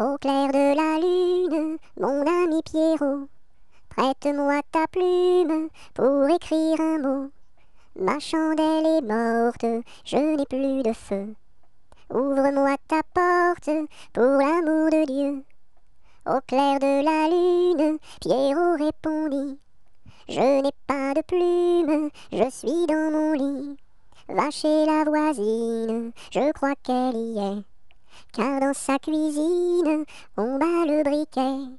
Au clair de la lune, mon ami Pierrot, prête-moi ta plume pour écrire un mot. Ma chandelle est morte, je n'ai plus de feu. Ouvre-moi ta porte pour l'amour de Dieu. Au clair de la lune, Pierrot répondit. Je n'ai pas de plume, je suis dans mon lit. Va chez la voisine, je crois qu'elle y est car dans sa cuisine, on bat le briquet.